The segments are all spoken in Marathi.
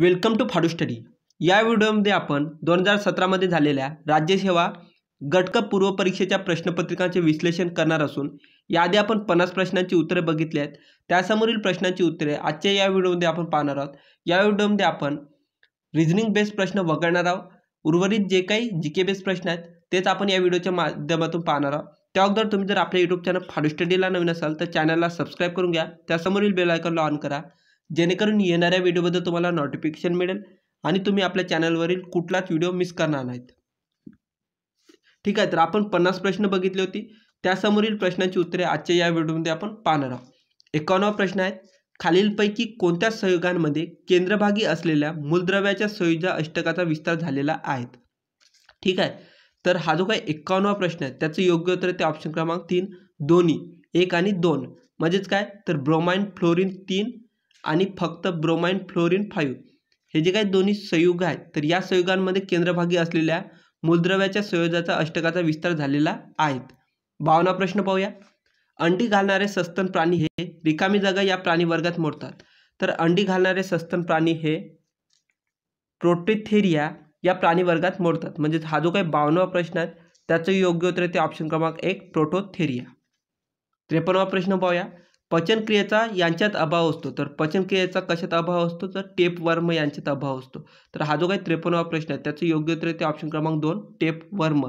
वेलकम टू फाडू स्टडी या व्हिडिओमध्ये आपण दोन हजार सतरामध्ये झालेल्या राज्यसेवा गटक पूर्व परीक्षेच्या प्रश्नपत्रिकांचे विश्लेषण करणार असून याआधी आपण पन्नास प्रश्नांची उत्तरे बघितली आहेत त्यासमोरील प्रश्नांची उत्तरे आजच्या या व्हिडिओमध्ये आपण पाहणार आहोत या व्हिडिओमध्ये आपण रिझनिंग बेस्ड प्रश्न वगळणार आहोत उर्वरित जे काही जी के बेस्ड प्रश्न आहेत तेच आपण या व्हिडिओच्या माध्यमातून पाहणार आहोत त्या अगोदर तुम्ही जर आपल्या यूट्यूब चॅनल फाडू स्टडीला नवीन असाल तर चॅनलला सबस्क्राईब करून घ्या त्यासमोरील बेल आयकॉनला ऑन करा जेणेकरून येणाऱ्या व्हिडिओबद्दल तुम्हाला नोटिफिकेशन मिळेल आणि तुम्ही आपल्या चॅनलवरील कुठलाच व्हिडिओ मिस करणार नाहीत ठीक आहे तर आपण पन्नास प्रश्न बघितले होते त्यासमोरील प्रश्नांची उत्तरे आजच्या या व्हिडिओमध्ये आपण पाहणार आहोत एकावन्नवा प्रश्न आहेत खालीलपैकी कोणत्या संयोगांमध्ये केंद्रभागी असलेल्या मूलद्रव्याच्या संयोजा अष्टकाचा विस्तार झालेला आहे ठीक आहे तर हा जो काही एक्कावन्नवा प्रश्न आहे त्याचं योग्य उत्तर ते ऑप्शन क्रमांक तीन दोन्ही एक आणि दोन म्हणजेच काय तर ब्रोमाइन फ्लोरीन तीन आणि फक्त ब्रोमाइन फ्लोरिन फाईव्ह हे जे काही दोन्ही संयुग आहेत तर या संयुगांमध्ये केंद्रभागी असलेल्या मूलद्रव्याच्या संयोजाचा अष्टकाचा विस्तार झालेला आहे भावना प्रश्न पाहूया अंडी घालणारे सस्तन प्राणी हे रिकामी जागा या प्राणी वर्गात मोडतात तर अंडी घालणारे सस्तन प्राणी हे प्रोटेथेरिया या प्राणी वर्गात मोडतात म्हणजे हा जो काही बावनवा प्रश्न आहे त्याचं योग्य उत्तर ते ऑप्शन क्रमांक एक प्रोटोथेरिया त्रेपन्नवा प्रश्न पाहूया पचनक्रियेचा यांच्यात अभाव असतो तर पचनक्रियेचा कशात अभाव असतो तर टेप वर्म यांच्यात अभाव असतो तर हा जो काही त्रेपन्नवा प्रश्न आहे त्याचं योग्य उत्तर ते ऑप्शन क्रमांक दोन टेप वर्म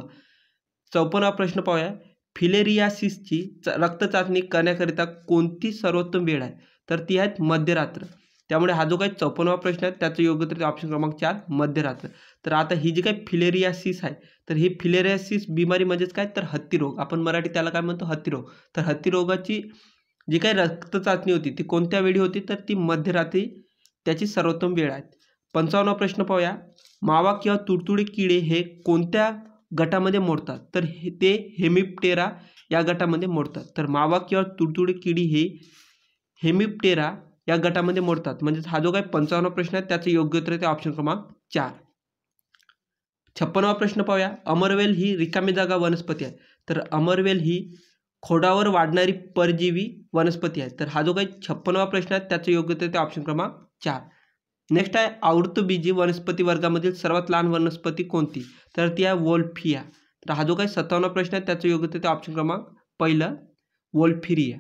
चौपन्नवा प्रश्न पाहूया फिलेरियासिसची रक्त चाचणी करण्याकरिता कोणती सर्वोत्तम वेळ आहे तर ती आहेत मध्यरात्र त्यामुळे हा जो काही चौपन्नवा प्रश्न आहे त्याचं योग्य तर ऑप्शन क्रमांक चार मध्यरात्र तर आता ही जी काही फिलेरियासिस आहे तर ही फिलेरियासिस बिमारी म्हणजेच काय तर हत्तीरोग आपण मराठी त्याला काय म्हणतो हत्तीरोग तर हत्तीरोगाची जी काही रक्त चाचणी होती ती कोणत्या वेळी होती तर ती मध्यरात्री त्याची सर्वोत्तम वेळ आहे पंचावन्न प्रश्न पाहूया मावा किंवा तुडतुडे किडे हे कोणत्या गटामध्ये मोडतात तर हे ते हेमिप्टेरा या गटामध्ये मोडतात तर मावा किंवा तुडतुडे किडी हे हेमिप्टेरा या गटामध्ये मोडतात म्हणजेच हा जो काही पंचावन्न प्रश्न आहे त्याचं योग्य उत्तर ते ऑप्शन क्रमांक चार छप्पनवा प्रश्न पाहूया अमरवेल ही रिकामी जागा वनस्पती आहे तर अमरवेल ही खोडावर वाढणारी परजीवी वनस्पती आहे तर हा जो काही छप्पनवा प्रश्न आहे त्याचं योग्य तर ते ऑप्शन क्रमांक चार नेक्स्ट आहे आवृतबीजी वनस्पती वर्गामधील सर्वात लहान वनस्पती कोणती तर ती आहे वोल्फिया तर हा जो काही सत्तावन्न प्रश्न आहे त्याचं योग्य तर ते ऑप्शन क्रमांक पहिलं वोल्फिरिया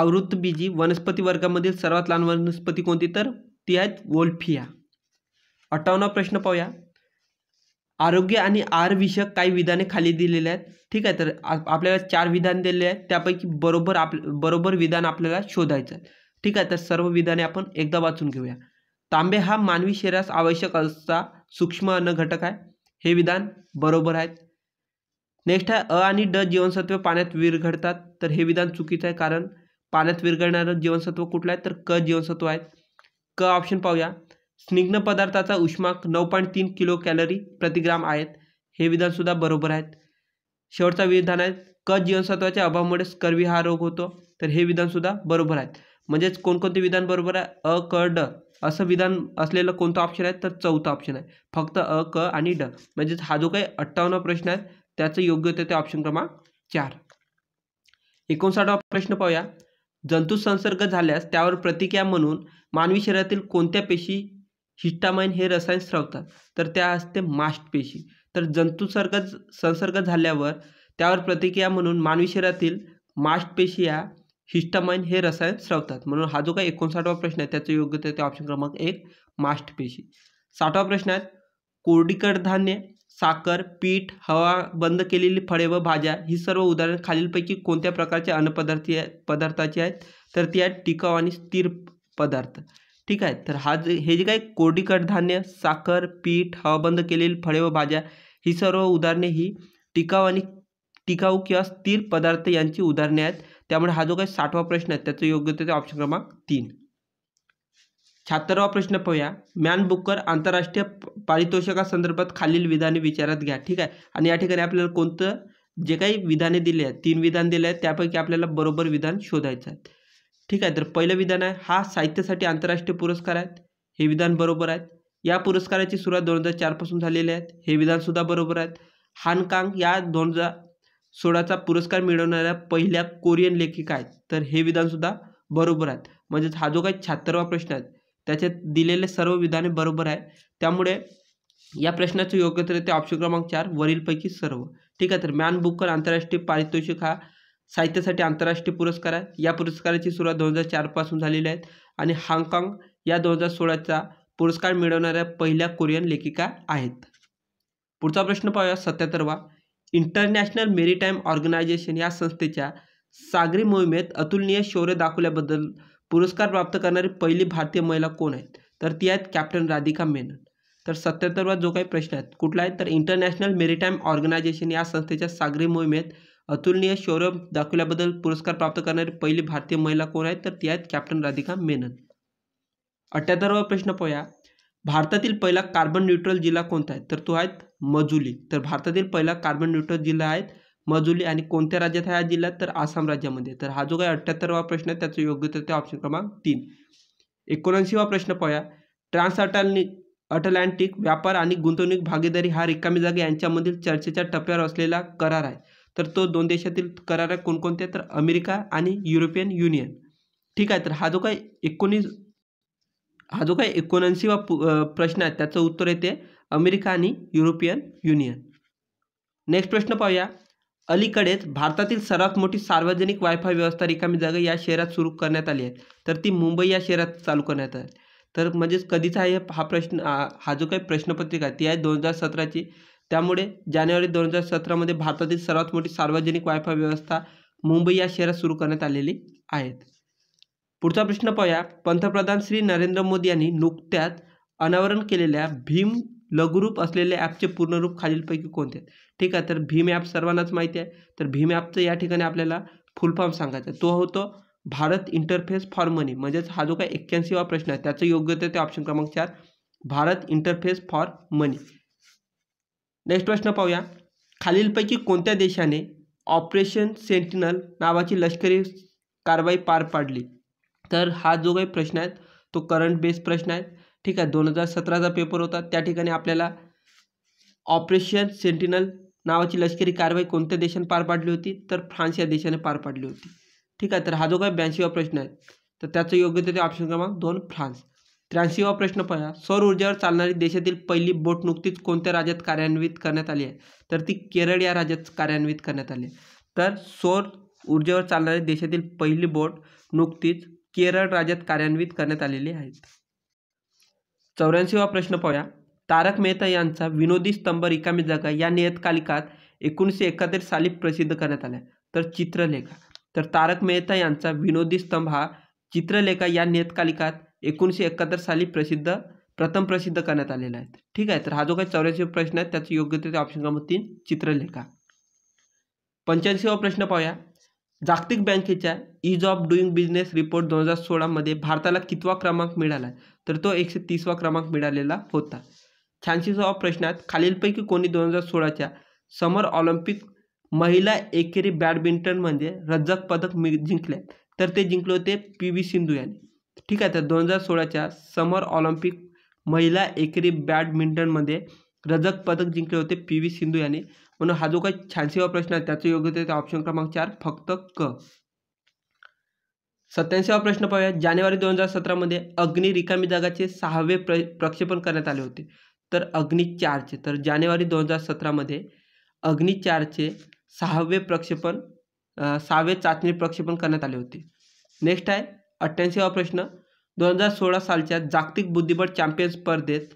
आवृतबीजी वनस्पती वर्गामधील सर्वात लहान वनस्पती कोणती तर ती आहेत वोल्फिया अठ्ठावन्न प्रश्न पाहूया आरोग्य आणि आर विषयक काही विधाने खाली दिलेली आहेत ठीक आहे तर आपल्याला चार विधान दिलेले आहेत त्यापैकी बरोबर आप बरोबर विधान आपल्याला शोधायचं आहे ठीक आहे तर सर्व विधाने आपण एकदा वाचून घेऊया तांबे हा मानवी शरीरास आवश्यक असा सूक्ष्म अन्न घटक आहे हे विधान बरोबर आहेत नेक्स्ट आहे अ आणि ड जीवनसत्व पाण्यात विरघडतात तर हे विधान चुकीचं आहे कारण पाण्यात विरघडणारं जीवनसत्व कुठलं आहे तर क जीवनसत्व आहे क ऑप्शन पाहूया स्निग्ध पदार्थाचा उष्माक नऊ पॉईंट तीन किलो कॅलरी प्रतिग्राम आहेत हे विधानसुद्धा बरोबर आहेत शेवटचा विधान आहे क जीवनसत्वाच्या अभावामुळे स्कर्वी हा रोग होतो तर हे विधानसुद्धा बरोबर आहेत म्हणजेच कोणकोणते विधान बरोबर आहे अ क ड असं विधान असलेलं कोणतं ऑप्शन आहे तर चौथा ऑप्शन आहे फक्त अ क आणि ड म्हणजेच हा जो काही अठ्ठावन्न प्रश्न आहे त्याचं योग्य होतं ते ऑप्शन क्रमांक चार एकोणसाठवा प्रश्न पाहूया जंतुसंसर्ग झाल्यास त्यावर प्रतिक्रिया म्हणून मानवी शरीरातील कोणत्या पेशी हिस्टामाइन हे रसायन स्रवतात तर त्या असते मास्टपेशी तर जंतुसर्ग संसर्ग झाल्यावर त्यावर प्रतिक्रिया म्हणून मानवी शरीरातील मास्टपेशी या हिस्टामाइन हे रसायन स्रवतात म्हणून हा जो काही एकोणसाठवा प्रश्न आहे त्याचं योग्य ते ऑप्शन क्रमांक एक मास्टपेशी साठवा प्रश्न आहे कोरडी कडधान्ये साखर पीठ हवा बंद केलेली फळे व भाज्या ही सर्व उदाहरण खालीलपैकी कोणत्या प्रकारच्या अन्नपदार्थी पदार्थाची आहेत तर ती आहेत टिकाऊ आणि स्थिर पदार्थ ठीक आहे तर हा जे हे जे काही कोरडी कडधान्य साखर पीठ हवाबंद केलेली फळे व भाज्या ही सर्व उदाहरणे ही टिकाऊ आणि टिकाऊ किंवा स्थिर पदार्थ यांची उदाहरणे आहेत त्यामुळे हा जो काही साठवा प्रश्न आहे त्याचं योग्य ते ऑप्शन क्रमांक तीन शहात्तरवा प्रश्न पाहूया मॅन बुकर आंतरराष्ट्रीय पारितोषिकासंदर्भात खालील विधाने विचारात घ्या ठीक आहे आणि या ठिकाणी आपल्याला कोणतं जे काही विधाने दिले आहेत तीन विधान दिले आहेत त्यापैकी आपल्याला बरोबर विधान शोधायचं आहे ठीक आहे तर पहिलं विधान आहे हा साहित्यासाठी आंतरराष्ट्रीय पुरस्कार आहेत हे विधान बरोबर आहेत या पुरस्काराची सुरुवात दोन हजार चारपासून झालेली आहेत हे विधानसुद्धा बरोबर आहेत हानकांग या दोन हजार सोळाचा पुरस्कार मिळवणाऱ्या पहिल्या कोरियन लेखिका आहेत तर हे विधानसुद्धा बरोबर आहेत म्हणजेच हा जो काही छात्तरवा प्रश्न आहे त्याच्यात दिलेले सर्व विधाने बरोबर आहे त्यामुळे या प्रश्नाचं ते ऑप्शन क्रमांक चार वरीलपैकी सर्व ठीक आहे तर मॅन बुकर आंतरराष्ट्रीय पारितोषिक हा साहित्यासाठी आंतरराष्ट्रीय पुरस्कार आहे या पुरस्काराची सुरुवात दोन हजार चारपासून झालेली आहे आणि हाँगकाँग या दोन हजार सोळाचा पुरस्कार मिळवणाऱ्या पहिल्या कोरियन लेखिका आहेत पुढचा प्रश्न पाहूया सत्याहत्तरवा इंटरनॅशनल मेरीटाईम ऑर्गनायझेशन या संस्थेच्या सागरी मोहिमेत अतुलनीय शौर्य दाखवल्याबद्दल पुरस्कार प्राप्त करणारी पहिली भारतीय महिला कोण आहेत तर ती आहेत कॅप्टन राधिका मेनन तर सत्याहत्तरवा जो काही प्रश्न आहेत कुठला आहे तर इंटरनॅशनल मेरीटाईम ऑर्गनायझेशन या संस्थेच्या सागरी मोहिमेत अतुलनीय शौर्य दाखवल्याबद्दल पुरस्कार प्राप्त करणारी पहिली भारतीय महिला कोण आहेत तर ती आहेत कॅप्टन राधिका मेनन अठ्ठ्याहत्तरवा प्रश्न पाहूया भारतातील पहिला कार्बन न्यूट्रल जिल्हा कोणता आहे तर तो आहेत मजुली तर भारतातील पहिला कार्बन न्यूट्रल जिल्हा आहेत मजुली आणि कोणत्या राज्यात आहे हा जिल्हा तर आसाम राज्यामध्ये तर हा जो काही अठ्ठ्याहत्तरवा प्रश्न आहे त्याचं योग्य तर ते ऑप्शन क्रमांक तीन एकोणऐंशीवा प्रश्न पाहूया ट्रान्स अटॅलनी अटलांटिक व्यापार आणि गुंतवणूक भागीदारी हा रिकामी जागे यांच्यामधील चर्चेच्या टप्प्यावर असलेला करार आहे तर तो दोन देशातील करार आहे कोणकोणत्या तर अमेरिका आणि युरोपियन युनियन ठीक आहे तर हा जो काय एकोणीस हा जो काय एकोणऐंशी वा प्रश्न आहे त्याचं उत्तर येते अमेरिका आणि युरोपियन युनियन नेक्स्ट प्रश्न पाहूया अलीकडेच भारतातील सर्वात मोठी सार्वजनिक वायफाय व्यवस्था रिकामी जागा या शहरात सुरू करण्यात आली आहे तर ती मुंबई या शहरात चालू करण्यात आली तर म्हणजेच कधीचा आहे हा प्रश्न हा जो काही प्रश्नपत्रिका ती आहे दोन हजार सतराची त्यामुळे जानेवारी दोन हजार सतरामध्ये भारतातील सर्वात मोठी सार्वजनिक वायफाय व्यवस्था मुंबई या शहरात सुरू करण्यात आलेली आहे पुढचा प्रश्न पाहूया पंतप्रधान श्री नरेंद्र मोदी यांनी नुकत्याच अनावरण केलेल्या भीम लघुरूप असलेल्या ॲपचे पूर्णरूप खालीलपैकी कोणते ठीक आहे तर भीम ॲप सर्वांनाच माहिती आहे तर भीम ॲपचं या ठिकाणी आपल्याला फुल फॉर्म सांगायचा तो होतो भारत इंटरफेस फॉर मनी म्हणजेच हा जो काही वा प्रश्न आहे त्याचं योग्य ते ऑप्शन क्रमांक चार Bharat interface for money next प्रश्न पाहूया खालीलपैकी कोणत्या देशाने ऑपरेशन सेंटिनल नावाची लष्करी कारवाई पार पाडली तर हा जो काही प्रश्न आहे तो करंट बेस्ड प्रश्न आहे ठीक आहे दोन हजार सतराचा पेपर होता त्या ठिकाणी आपल्याला ऑपरेशन सेंटिनल नावाची लष्करी कारवाई कोणत्या देशाने पार पाडली होती तर फ्रान्स या देशाने पार पाडली होती ठीक आहे तर हा जो काही ब्याऐंशीवा प्रश्न आहे तर त्याचं योग्य ते ऑप्शन क्रमांक दोन फ्रान्स त्र्याऐंशीवा प्रश्न पहा सौर ऊर्जेवर चालणारी देशातील पहिली बोट नुकतीच कोणत्या राज्यात कार्यान्वित करण्यात आली आहे तर ती केरळ या राज्यात कार्यान्वित करण्यात आली आहे तर सौर ऊर्जेवर चालणारी देशातील पहिली बोट नुकतीच केरळ राज्यात कार्यान्वित करण्यात आलेली आहे चौऱ्याऐंशीवा प्रश्न पाहूया तारक मेहता यांचा विनोदी स्तंभ रिकामी जागा या नियतकालिकात एकोणीसशे एकाहत्तर साली प्रसिद्ध करण्यात आल्या तर चित्रलेखा तर तारक मेहता यांचा विनोदी स्तंभ हा चित्रलेखा या नियतकालिकात एकोणीसशे एकाहत्तर साली प्रसिद्ध प्रथम प्रसिद्ध करण्यात आलेला आहे ठीक आहे तर हा जो काही चौऱ्याऐंशी प्रश्न आहे त्याचं योग्य ते ऑप्शन क्रमांक तीन चित्रलेखा पंच्याऐंशीवा प्रश्न पाहूया जागतिक बँकेच्या ease of doing business report दोन हजार सोळामध्ये भारताला कितवा क्रमांक मिळाला तर तो एकशे तीसवा क्रमांक मिळालेला होता शहाऐंशीवा प्रश्नात खालीलपैकी कोणी दोन हजार सोळाच्या समर ऑलिम्पिक महिला एकेरी बॅडमिंटन म्हणजे रज्जक पदक जिंकले तर ते जिंकले होते पी व्ही सिंधू यांनी ठीक आहे तर दोन हजार सोळाच्या समर ऑलिम्पिक महिला एकेरी बॅडमिंटनमध्ये रजत पदक जिंकले होते पी व्ही सिंधू यांनी म्हणून हा जो काही शहाऐंशीवा प्रश्न आहे त्याचं योग्य ते ऑप्शन क्रमांक चार फक्त क सत्याऐंशीवा प्रश्न पाहूया जानेवारी दोन हजार सतरामध्ये अग्नि रिकामी जागाचे सहावे प्र प्रक्षेपण करण्यात आले होते तर अग्नि चारचे तर जानेवारी दोन हजार सतरामध्ये अग्निचारचे चारचे सहावे प्रक्षेपण सहावे चाचणी प्रक्षेपण करण्यात आले होते नेक्स्ट आहे अठ्ठ्याऐंशीवा प्रश्न दोन हजार सोळा सालच्या जागतिक बुद्धिबळ चॅम्पियन स्पर्धेत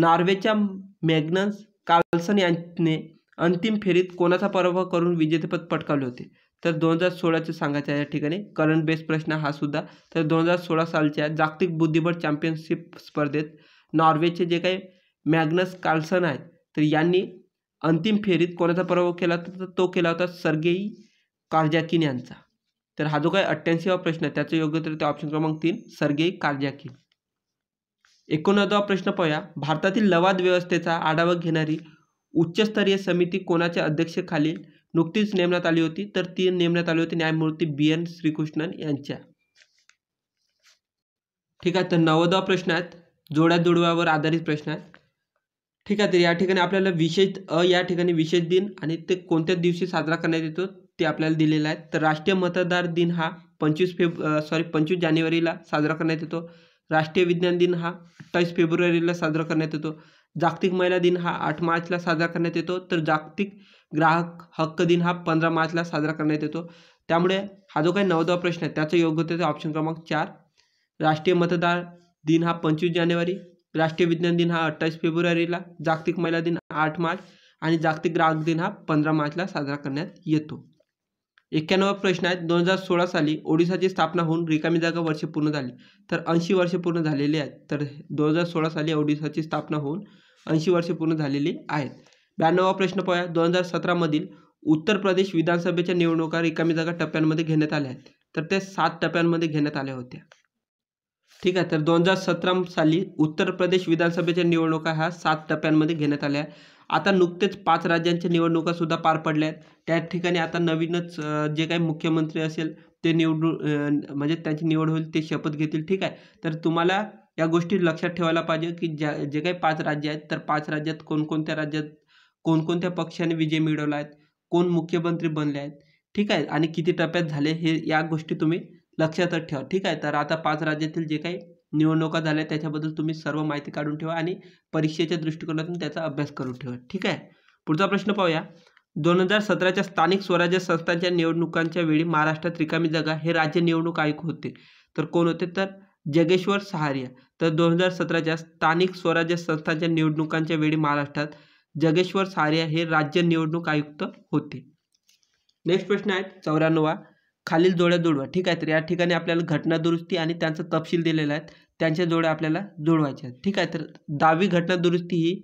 नॉर्वेच्या मॅग्नस कार्लसन यांनी अंतिम फेरीत कोणाचा पराभव करून विजेतेपद पटकावले होते तर दोन हजार सोळाचे सांगायचं या ठिकाणी करंट बेस प्रश्न हा सुद्धा तर दोन हजार सोळा सालच्या जागतिक बुद्धिबळ चॅम्पियनशिप स्पर्धेत नॉर्वेचे जे काही मॅग्नस कार्लसन आहेत तर यांनी अंतिम फेरीत कोणाचा पराभव केला तर तो केला होता सर्गेई कार्जाकिन यांचा तर हा जो काय अठ्ठ्याऐंशीवा प्रश्न आहे त्याचं योग्य तर ते ऑप्शन क्रमांक तीन सर्गेई कार्जाकी एकोणनवदावा प्रश्न पाहूया भारतातील लवाद व्यवस्थेचा आढावा घेणारी उच्चस्तरीय समिती कोणाच्या अध्यक्षेखालील नुकतीच नेमण्यात आली होती तर ती नेमण्यात आली होती न्यायमूर्ती बी एन श्रीकृष्णन यांच्या ठीक आहे तर प्रश्न आहेत जोड्या जुडव्यावर आधारित प्रश्न आहेत ठीक आहे तर या ठिकाणी आपल्याला विशेष अ या ठिकाणी विशेष दिन आणि ते कोणत्या दिवशी साजरा करण्यात येतो ते आपल्याला दिलेलं आहे तर राष्ट्रीय मतदार दिन हा पंचवीस फेब सॉरी पंचवीस जानेवारीला साजरा करण्यात येतो राष्ट्रीय विज्ञान दिन हा अठ्ठावीस फेब्रुवारीला साजरा करण्यात येतो जागतिक महिला दिन हा आठ मार्चला साजरा करण्यात येतो तर जागतिक ग्राहक हक्क दिन हा पंधरा मार्चला साजरा करण्यात येतो त्यामुळे हा जो काही नवदा प्रश्न आहे त्याचं योग्य होते ऑप्शन क्रमांक चार राष्ट्रीय मतदार दिन हा पंचवीस जानेवारी राष्ट्रीय विज्ञान दिन हा अठ्ठावीस फेब्रुवारीला जागतिक महिला दिन आठ मार्च आणि जागतिक ग्राहक दिन हा पंधरा मार्चला साजरा करण्यात येतो एक्क्याण्णव प्रश्न आहेत दोन हजार सोळा साली ओडिशाची स्थापना होऊन रिकामी जागा वर्ष पूर्ण झाली तर ऐंशी वर्षे पूर्ण झालेली आहेत तर दोन हजार सोळा साली ओडिशाची स्थापना होऊन ऐंशी वर्षे पूर्ण झालेली आहेत ब्याण्णवा प्रश्न पाहूया दोन हजार सतरामधील उत्तर प्रदेश विधानसभेच्या निवडणुका रिकामी जागा टप्प्यांमध्ये घेण्यात आल्या आहेत तर ते सात टप्प्यांमध्ये घेण्यात आल्या होत्या ठीक आहे तर दोन हजार सतरा साली उत्तर प्रदेश विधानसभेच्या निवडणुका ह्या सात टप्प्यांमध्ये घेण्यात आल्या आता नुकतेच पाच राज्यांच्या निवडणुकासुद्धा पार पडल्या आहेत त्या ठिकाणी आता नवीनच जे काही मुख्यमंत्री असेल ते निवडून म्हणजे त्यांची निवड होईल ते शपथ घेतील ठीक आहे तर तुम्हाला या गोष्टी लक्षात ठेवायला पाहिजे की ज्या जे काही पाच राज्य आहेत तर पाच राज्यात कोणकोणत्या राज्यात कोणकोणत्या पक्षाने विजय मिळवला आहेत कोण मुख्यमंत्री बनले आहेत ठीक आहे आणि किती टप्प्यात झाले हे या गोष्टी तुम्ही लक्षातच ठेवा ठीक आहे तर आता पाच राज्यातील जे काही निवडणुका झाल्या त्याच्याबद्दल तुम्ही सर्व माहिती काढून ठेवा आणि परीक्षेच्या दृष्टिकोनातून त्याचा अभ्यास करून ठेवा ठीक आहे पुढचा प्रश्न पाहूया दोन हजार सतराच्या स्थानिक स्वराज्य संस्थांच्या निवडणुकांच्या वेळी महाराष्ट्रात रिकामी जागा हे राज्य निवडणूक आयुक्त होते तर कोण होते तर जगेश्वर सहारिया तर दोन हजार सतराच्या स्थानिक स्वराज्य संस्थांच्या निवडणुकांच्या वेळी महाराष्ट्रात जगेश्वर सहारिया हे राज्य निवडणूक आयुक्त होते नेक्स्ट प्रश्न आहे चौऱ्याण्णवा खालील जोड्या जुळवा ठीक आहे तर या ठिकाणी आपल्याला घटना दुरुस्ती आणि त्यांचा तपशील दिलेला आहे त्यांच्या जोड्या आपल्याला जुळवायच्या आहेत ठीक आहे तर दहावी घटना दुरुस्ती ही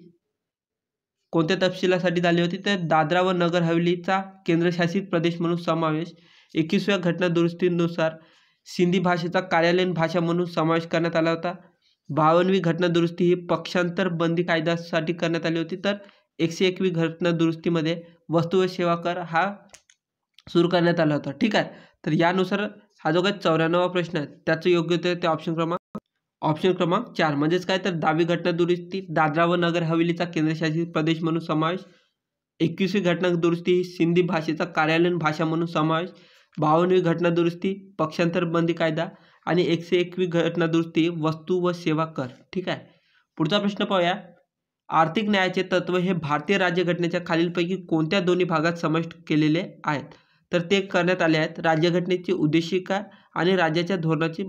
कोणत्या तपशिलासाठी झाली होती तर दादरा व नगर हवेलीचा केंद्रशासित प्रदेश म्हणून समावेश एकवीसव्या घटना दुरुस्तीनुसार सिंधी भाषेचा कार्यालयीन भाषा म्हणून समावेश करण्यात आला होता बावनवी घटना दुरुस्ती ही पक्षांतर बंदी कायद्यासाठी करण्यात आली होती तर एकशे एकवी घटना दुरुस्तीमध्ये वस्तू व सेवा कर हा सुरू करण्यात आला होता ठीक आहे तर यानुसार हा जो काही चौऱ्याण्णवा प्रश्न आहे त्याचं योग्य ते ऑप्शन क्रमांक ऑप्शन क्रमांक चार म्हणजेच काय तर दहावी घटना दुरुस्ती दादरा व नगर हवेलीचा केंद्रशासित प्रदेश म्हणून समावेश एकवीसवी घटना दुरुस्ती ही सिंधी भाषेचा कार्यालयीन भाषा म्हणून समावेश बावन्नवी घटना दुरुस्ती पक्षांतर बंदी कायदा आणि एकशे एकवी घटना दुरुस्ती वस्तू व सेवा कर ठीक आहे पुढचा प्रश्न पाहूया आर्थिक न्यायाचे तत्व हे भारतीय राज्यघटनेच्या खालीलपैकी कोणत्या दोन्ही भागात समाविष्ट केलेले आहेत तर ते करण्यात आले आहेत राज्यघटनेची उद्देशिका आणि राज्याच्या धोरणाची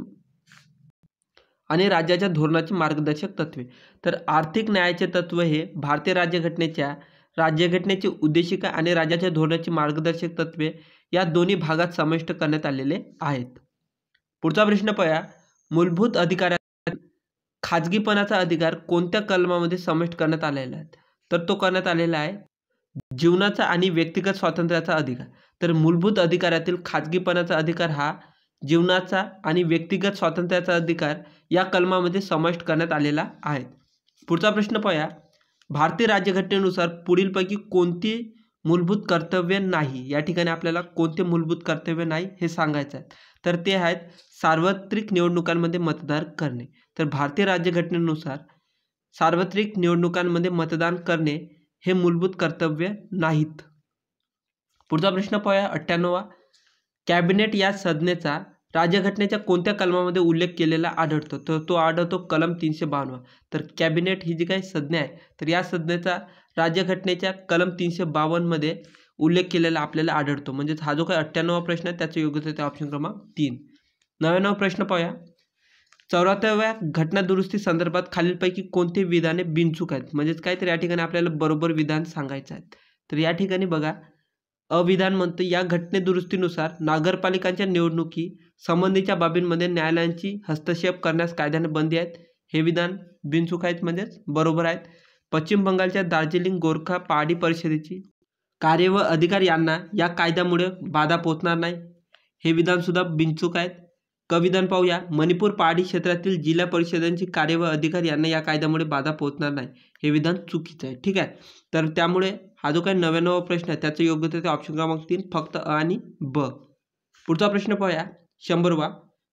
आणि राज्याच्या धोरणाची मार्गदर्शक तत्त्वे तर आर्थिक न्यायाचे तत्व हे भारतीय राज्यघटनेच्या राज्यघटनेची उद्देशिका आणि राज्याच्या धोरणाची मार्गदर्शक तत्त्वे या दोन्ही भागात समाविष्ट करण्यात आलेले आहेत पुढचा प्रश्न पया मूलभूत अधिकारात खाजगीपणाचा अधिकार कोणत्या कलमामध्ये समाविष्ट करण्यात आलेला आहे तर तो करण्यात आलेला आहे जीवनाचा आणि व्यक्तिगत स्वातंत्र्याचा अधिकार तर मूलभूत अधिकारातील खाजगीपणाचा अधिकार हा जीवनाचा आणि व्यक्तिगत स्वातंत्र्याचा अधिकार या कलमामध्ये समाविष्ट करण्यात आलेला आहे पुढचा प्रश्न पाहूया भारतीय राज्यघटनेनुसार पुढीलपैकी कोणती मूलभूत कर्तव्य नाही या ठिकाणी आपल्याला कोणते मूलभूत कर्तव्य नाही हे सांगायचं आहे तर ते आहेत सार्वत्रिक निवडणुकांमध्ये मतदान करणे तर भारतीय राज्यघटनेनुसार सार्वत्रिक निवडणुकांमध्ये मतदान करणे हे मूलभूत कर्तव्य नाहीत पुढचा प्रश्न पाहूया अठ्ठ्याण्णवा कॅबिनेट या संज्ञेचा राज्यघटनेच्या कोणत्या कलमामध्ये उल्लेख केलेला आढळतो तर तो आढळतो कलम तीनशे बावन्न तर कॅबिनेट ही जी काही संज्ञा आहे तर या संज्ञेचा राज्यघटनेच्या कलम तीनशे बावन्नमध्ये उल्लेख केलेला आपल्याला आढळतो म्हणजेच हा जो काही अठ्ठ्याण्णवा प्रश्न आहे त्याचं योग्य त्या ऑप्शन क्रमांक तीन नव्याण्णव प्रश्न पाहूया घटना दुरुस्ती संदर्भात खालीलपैकी कोणते विधाने बिनचूक आहेत म्हणजेच काय तर या ठिकाणी आपल्याला बरोबर विधान सांगायचं आहे तर या ठिकाणी बघा अविधान म्हणतं या घटनेदुरुस्तीनुसार नगरपालिकांच्या निवडणुकी संबंधीच्या बाबींमध्ये न्यायालयांची हस्तक्षेप करण्यास कायद्याने बंदी आहेत हे विधान बिनचूक आहेत म्हणजेच बरोबर आहेत पश्चिम बंगालच्या दार्जिलिंग गोरखा पहाडी परिषदेची कार्य व अधिकार यांना या कायद्यामुळे बाधा पोचणार नाही हे विधानसुद्धा बिनचूक आहेत कविदान पाहूया मणिपूर पहाडी क्षेत्रातील जिल्हा परिषदांचे कार्य व अधिकार यांना या कायद्यामुळे बाधा पोहोचणार नाही हे विधान चुकीचं आहे ठीक आहे तर त्यामुळे हा जो काही नव्याण्णव प्रश्न आहे त्याचं योग्य ते ऑप्शन क्रमांक तीन फक्त अ आणि ब पुढचा प्रश्न पाहूया शंभरवा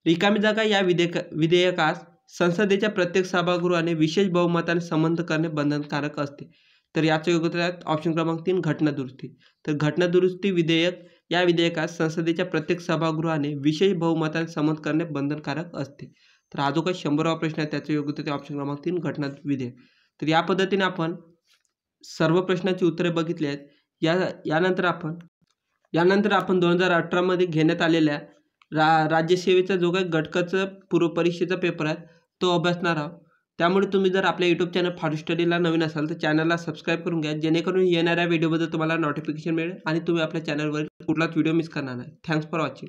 रिकामी जागा या विधेयक विधेयकास संसदेच्या प्रत्येक सभागृहाने विशेष बहुमताने संबंध करणे बंधनकारक असते तर याचं योग्य ऑप्शन क्रमांक तीन घटनादुरुस्ती तर घटनादुरुस्ती विधेयक या विधेयकात संसदेच्या प्रत्येक सभागृहाने विशेष बहुमताने संमत करणे बंधनकारक असते तर हा जो काही शंभरावा प्रश्न आहे त्याचं योग्य ऑप्शन क्रमांक तीन घटना विधेयक तर या पद्धतीने आपण सर्व प्रश्नाची उत्तरे बघितली आहेत या यानंतर आपण यानंतर आपण दोन हजार अठरामध्ये घेण्यात आलेल्या रा राज्यसेवेचा जो काही पूर्व परीक्षेचा पेपर आहे तो अभ्यासणार आहोत त्यामुळे तुम्ही जर आपल्या यूट्यूब चॅनल फारू स्टडीला नवीन असाल तर चॅनलला सबस्क्राईब करून घ्या जेणेकरून येणाऱ्या व्हिडिओबद्दल तुम्हाला नोटिफिकेशन मिळेल आणि तुम्ही आपल्या चॅनलवर कुठलाच व्हिडिओ मिस करणार नाही थँक्स फॉर वॉचिंग